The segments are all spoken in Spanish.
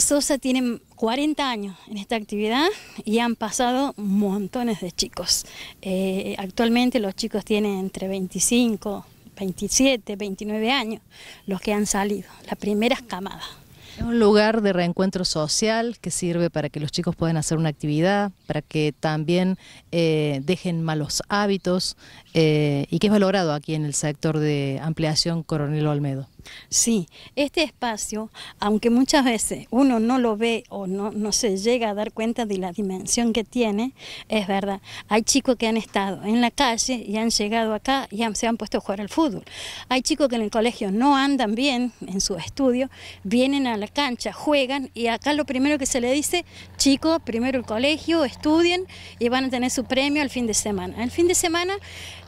Sosa tiene 40 años en esta actividad y han pasado montones de chicos. Eh, actualmente los chicos tienen entre 25, 27, 29 años los que han salido, las primeras camadas. Es un lugar de reencuentro social que sirve para que los chicos puedan hacer una actividad, para que también eh, dejen malos hábitos eh, y que es valorado aquí en el sector de ampliación Coronel Olmedo. Sí, este espacio, aunque muchas veces uno no lo ve o no, no, se llega a dar cuenta de la dimensión que tiene, es verdad. Hay chicos que han estado en la calle y han llegado acá y se han puesto a jugar al fútbol. Hay chicos que en el colegio no andan bien en su estudio, vienen a la cancha, juegan y acá lo primero que se le dice, chicos, primero el colegio, estudien y van a tener su premio al fin de semana. El fin de semana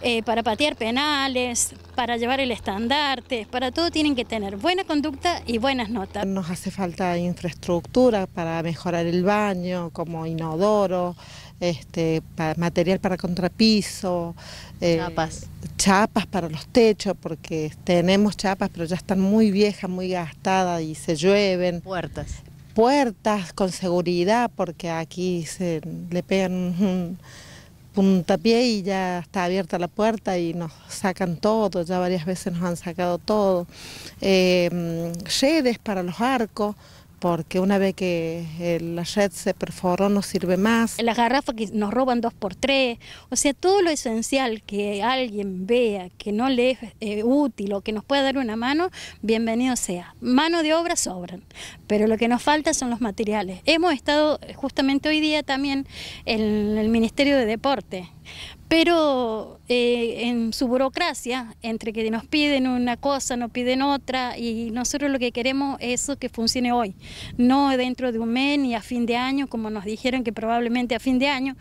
eh, para patear penales, para llevar el estandarte, para todo tiene que tener buena conducta y buenas notas. Nos hace falta infraestructura para mejorar el baño, como inodoro, este, material para contrapiso, eh, chapas. para los techos, porque tenemos chapas, pero ya están muy viejas, muy gastadas y se llueven. Puertas puertas con seguridad porque aquí se le pegan puntapié y ya está abierta la puerta y nos sacan todo, ya varias veces nos han sacado todo, eh, mm, para los arcos porque una vez que la red se perforó no sirve más. Las garrafas que nos roban dos por tres, o sea, todo lo esencial que alguien vea que no le es eh, útil o que nos pueda dar una mano, bienvenido sea. Mano de obra sobran, pero lo que nos falta son los materiales. Hemos estado eh, justamente hoy día también en el Ministerio de Deporte, pero eh, en su burocracia, entre que nos piden una cosa, nos piden otra, y nosotros lo que queremos es eso que funcione hoy, no dentro de un mes ni a fin de año, como nos dijeron que probablemente a fin de año.